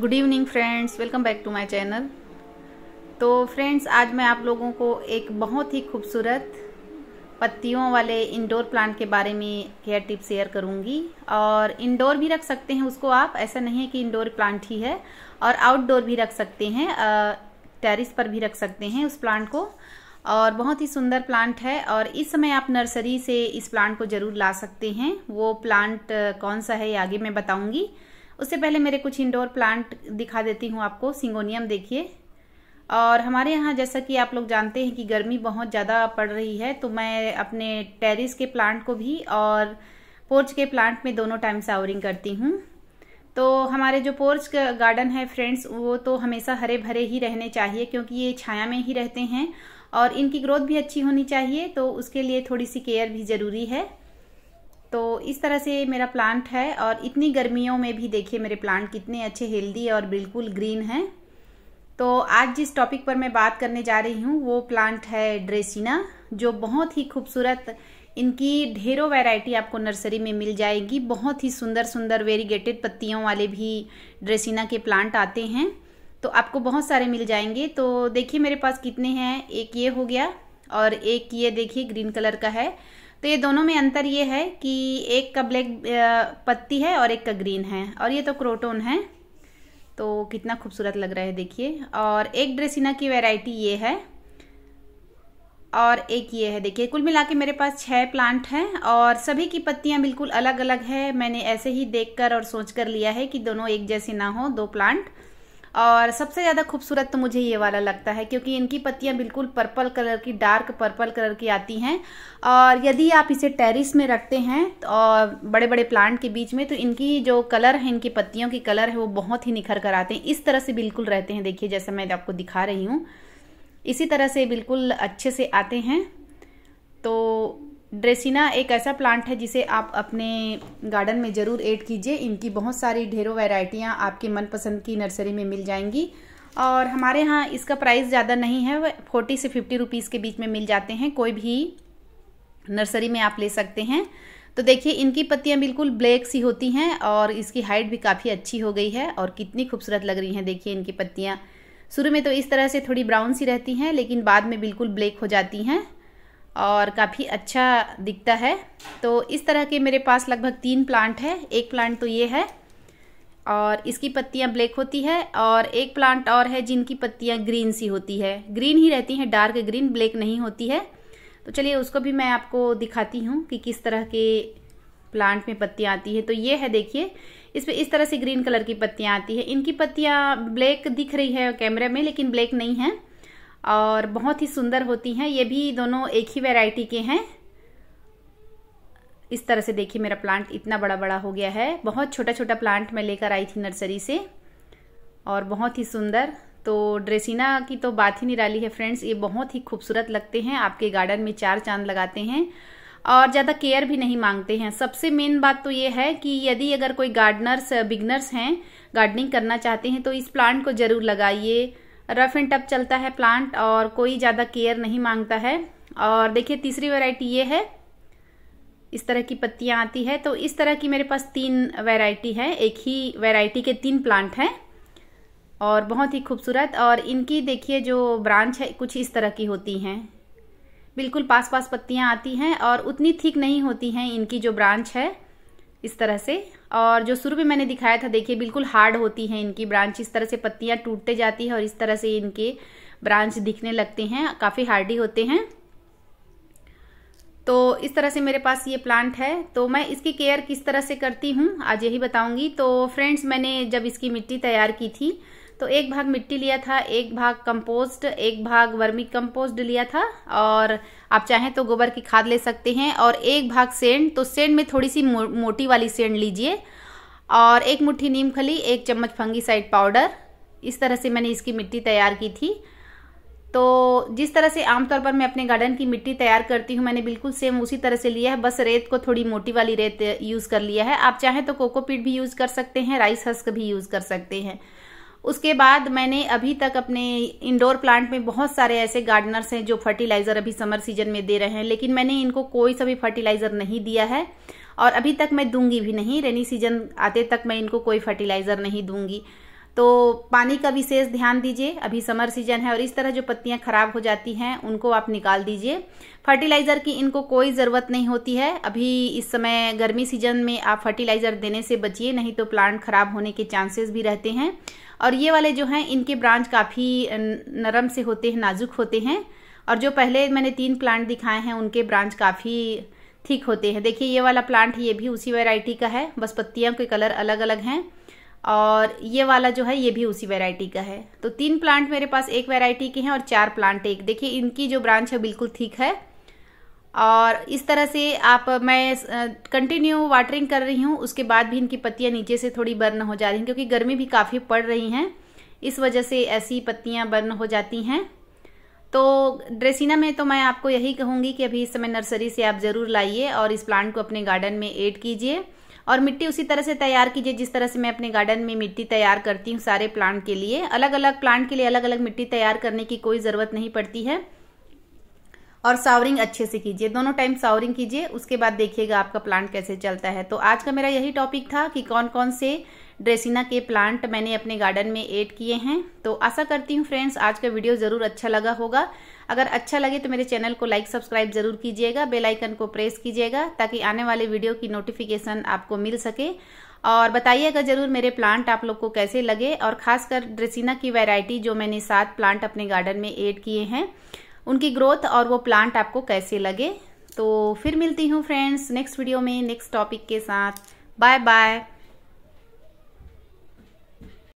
good evening friends welcome back to my channel तो friends आज मैं आप लोगों को एक बहुत ही खूबसूरत पत्तियों वाले इंडोर प्लांट के बारे में केयर टिप शेयर करूंगी और इंडोर भी रख सकते हैं उसको आप ऐसा नहीं है कि इंडोर प्लांट ही है और आउटडोर भी रख सकते हैं टेरिस पर भी रख सकते हैं उस प्लांट को और बहुत ही सुंदर प्लांट है और इस समय आप नर्सरी से इस प्लांट को ज़रूर ला सकते हैं वो प्लांट कौन सा है आगे मैं बताऊँगी उससे पहले मेरे कुछ इंडोर प्लांट दिखा देती हूँ आपको सिंगोनियम देखिए और हमारे यहाँ जैसा कि आप लोग जानते हैं कि गर्मी बहुत ज़्यादा पड़ रही है तो मैं अपने टेरिस के प्लांट को भी और पोर्च के प्लांट में दोनों टाइम सावरिंग करती हूँ तो हमारे जो पोर्च का गार्डन है फ्रेंड्स वो तो हमेशा हरे भरे ही रहने चाहिए क्योंकि ये छाया में ही रहते हैं और इनकी ग्रोथ भी अच्छी होनी चाहिए तो उसके लिए थोड़ी सी केयर भी ज़रूरी है तो इस तरह से मेरा प्लांट है और इतनी गर्मियों में भी देखिए मेरे प्लांट कितने अच्छे हेल्दी और बिल्कुल ग्रीन हैं तो आज जिस टॉपिक पर मैं बात करने जा रही हूँ वो प्लांट है ड्रेसिना जो बहुत ही खूबसूरत इनकी ढेरों वैरायटी आपको नर्सरी में मिल जाएगी बहुत ही सुंदर सुंदर वेरीगेटेड पत्तियों वाले भी ड्रेसिना के प्लांट आते हैं तो आपको बहुत सारे मिल जाएंगे तो देखिए मेरे पास कितने हैं एक ये हो गया और एक ये देखिए ग्रीन कलर का है तो ये दोनों में अंतर ये है कि एक का ब्लैक पत्ती है और एक का ग्रीन है और ये तो क्रोटोन है तो कितना खूबसूरत लग रहा है देखिए और एक ड्रेसिना की वैरायटी ये है और एक ये है देखिए कुल मिला के मेरे पास छः प्लांट हैं और सभी की पत्तियां बिल्कुल अलग अलग है मैंने ऐसे ही देखकर और सोचकर लिया है कि दोनों एक जैसे ना हो दो प्लांट और सबसे ज़्यादा खूबसूरत तो मुझे ये वाला लगता है क्योंकि इनकी पत्तियाँ बिल्कुल पर्पल कलर की डार्क पर्पल कलर की आती हैं और यदि आप इसे टेरिस में रखते हैं और बड़े बड़े प्लांट के बीच में तो इनकी जो कलर है इनकी पत्तियों की कलर है वो बहुत ही निखर कर आते हैं इस तरह से बिल्कुल रहते हैं देखिए जैसा मैं आपको दिखा रही हूँ इसी तरह से बिल्कुल अच्छे से आते हैं तो ड्रेसिना एक ऐसा प्लांट है जिसे आप अपने गार्डन में ज़रूर ऐड कीजिए इनकी बहुत सारी ढेरों वेराइटियाँ आपके मनपसंद की नर्सरी में मिल जाएंगी और हमारे यहाँ इसका प्राइस ज़्यादा नहीं है वह फोर्टी से फिफ्टी रुपीज़ के बीच में मिल जाते हैं कोई भी नर्सरी में आप ले सकते हैं तो देखिए इनकी पत्तियाँ बिल्कुल ब्लैक सी होती हैं और इसकी हाइट भी काफ़ी अच्छी हो गई है और कितनी खूबसूरत लग रही हैं देखिए इनकी पत्तियाँ शुरू में तो इस तरह से थोड़ी ब्राउन सी रहती हैं लेकिन बाद में बिल्कुल ब्लैक हो जाती हैं और काफ़ी अच्छा दिखता है तो इस तरह के मेरे पास लगभग तीन प्लांट है एक प्लांट तो ये है और इसकी पत्तियां ब्लैक होती है और एक प्लांट और है जिनकी पत्तियां ग्रीन सी होती है ग्रीन ही रहती हैं डार्क ग्रीन ब्लैक नहीं होती है तो चलिए उसको भी मैं आपको दिखाती हूँ कि किस तरह के प्लांट में पत्तियाँ आती है तो ये है देखिए इस पर इस तरह से ग्रीन कलर की पत्तियाँ आती है इनकी पत्तियाँ ब्लैक दिख रही है कैमरे में लेकिन ब्लैक नहीं है और बहुत ही सुंदर होती हैं ये भी दोनों एक ही वैरायटी के हैं इस तरह से देखिए मेरा प्लांट इतना बड़ा बड़ा हो गया है बहुत छोटा छोटा प्लांट मैं लेकर आई थी नर्सरी से और बहुत ही सुंदर तो ड्रेसिना की तो बात ही निराली है फ्रेंड्स ये बहुत ही खूबसूरत लगते हैं आपके गार्डन में चार चांद लगाते हैं और ज़्यादा केयर भी नहीं मांगते हैं सबसे मेन बात तो ये है कि यदि अगर कोई गार्डनर्स बिगनर्स हैं गार्डनिंग करना चाहते हैं तो इस प्लांट को ज़रूर लगाइए रफ एंड टफ चलता है प्लांट और कोई ज़्यादा केयर नहीं मांगता है और देखिए तीसरी वैरायटी ये है इस तरह की पत्तियां आती है तो इस तरह की मेरे पास तीन वैरायटी है एक ही वैरायटी के तीन प्लांट हैं और बहुत ही खूबसूरत और इनकी देखिए जो ब्रांच है कुछ इस तरह की होती हैं बिल्कुल पास पास पत्तियां आती हैं और उतनी ठीक नहीं होती हैं इनकी जो ब्रांच है इस तरह से और जो शुरू में मैंने दिखाया था देखिए बिल्कुल हार्ड होती है इनकी ब्रांच इस तरह से पत्तियां टूटते जाती है और इस तरह से इनके ब्रांच दिखने लगते हैं काफ़ी हार्डी होते हैं तो इस तरह से मेरे पास ये प्लांट है तो मैं इसकी केयर किस तरह से करती हूँ आज यही बताऊंगी तो फ्रेंड्स मैंने जब इसकी मिट्टी तैयार की थी तो एक भाग मिट्टी लिया था एक भाग कंपोस्ट एक भाग वर्मी कंपोस्ट लिया था और आप चाहें तो गोबर की खाद ले सकते हैं और एक भाग सेंड तो सेंड में थोड़ी सी मो, मोटी वाली सेंड लीजिए और एक मुट्ठी नीम खली एक चम्मच फंगीसाइड पाउडर इस तरह से मैंने इसकी मिट्टी तैयार की थी तो जिस तरह से आमतौर पर मैं अपने गार्डन की मिट्टी तैयार करती हूँ मैंने बिल्कुल सेम उसी तरह से लिया है बस रेत को थोड़ी मोटी वाली रेत यूज़ कर लिया है आप चाहें तो कोकोपीट भी यूज़ कर सकते हैं राइस हस्क भी यूज़ कर सकते हैं उसके बाद मैंने अभी तक अपने इंडोर प्लांट में बहुत सारे ऐसे गार्डनर्स हैं जो फर्टिलाइज़र अभी समर सीजन में दे रहे हैं लेकिन मैंने इनको कोई सा भी फर्टिलाइज़र नहीं दिया है और अभी तक मैं दूंगी भी नहीं रेनी सीजन आते तक मैं इनको कोई फर्टिलाइज़र नहीं दूंगी तो पानी का विशेष ध्यान दीजिए अभी समर सीजन है और इस तरह जो पत्तियां खराब हो जाती हैं उनको आप निकाल दीजिए फर्टिलाइज़र की इनको कोई ज़रूरत नहीं होती है अभी इस समय गर्मी सीजन में आप फर्टिलाइज़र देने से बचिए नहीं तो प्लांट खराब होने के चांसेस भी रहते हैं और ये वाले जो हैं इनके ब्रांच काफ़ी नरम से होते हैं नाजुक होते हैं और जो पहले मैंने तीन प्लांट दिखाए हैं उनके ब्रांच काफ़ी ठीक होते हैं देखिए ये वाला प्लांट ये भी उसी वैरायटी का है बस पत्तियों के कलर अलग अलग हैं और ये वाला जो है ये भी उसी वैरायटी का है तो तीन प्लांट मेरे पास एक वैरायटी के हैं और चार प्लांट एक देखिए इनकी जो ब्रांच है बिल्कुल ठीक है और इस तरह से आप मैं कंटिन्यू वाटरिंग कर रही हूँ उसके बाद भी इनकी पत्तियाँ नीचे से थोड़ी बर्न हो जा रही हैं क्योंकि गर्मी भी काफ़ी पड़ रही हैं इस वजह से ऐसी पत्तियाँ बर्न हो जाती हैं तो ड्रेसिना में तो मैं आपको यही कहूँगी कि अभी इस समय नर्सरी से आप ज़रूर लाइए और इस प्लांट को अपने गार्डन में एड कीजिए और मिट्टी उसी तरह से तैयार कीजिए जिस तरह से मैं अपने गार्डन में मिट्टी तैयार करती हूँ सारे प्लांट के लिए अलग अलग प्लांट के लिए अलग अलग मिट्टी तैयार करने की कोई ज़रूरत नहीं पड़ती है और सावरिंग अच्छे से कीजिए दोनों टाइम सावरिंग कीजिए उसके बाद देखिएगा आपका प्लांट कैसे चलता है तो आज का मेरा यही टॉपिक था कि कौन कौन से ड्रेसिना के प्लांट मैंने अपने गार्डन में ऐड किए हैं तो आशा करती हूँ फ्रेंड्स आज का वीडियो ज़रूर अच्छा लगा होगा अगर अच्छा लगे तो मेरे चैनल को लाइक सब्सक्राइब जरूर कीजिएगा बेल आइकन को प्रेस कीजिएगा ताकि आने वाले वीडियो की नोटिफिकेशन आपको मिल सके और बताइएगा जरूर मेरे प्लांट आप लोग को कैसे लगे और खासकर ड्रेसिना की वैरायटी जो मैंने सात प्लांट अपने गार्डन में ऐड किए हैं उनकी ग्रोथ और वो प्लांट आपको कैसे लगे तो फिर मिलती हूँ फ्रेंड्स नेक्स्ट वीडियो में नेक्स्ट टॉपिक के साथ बाय बाय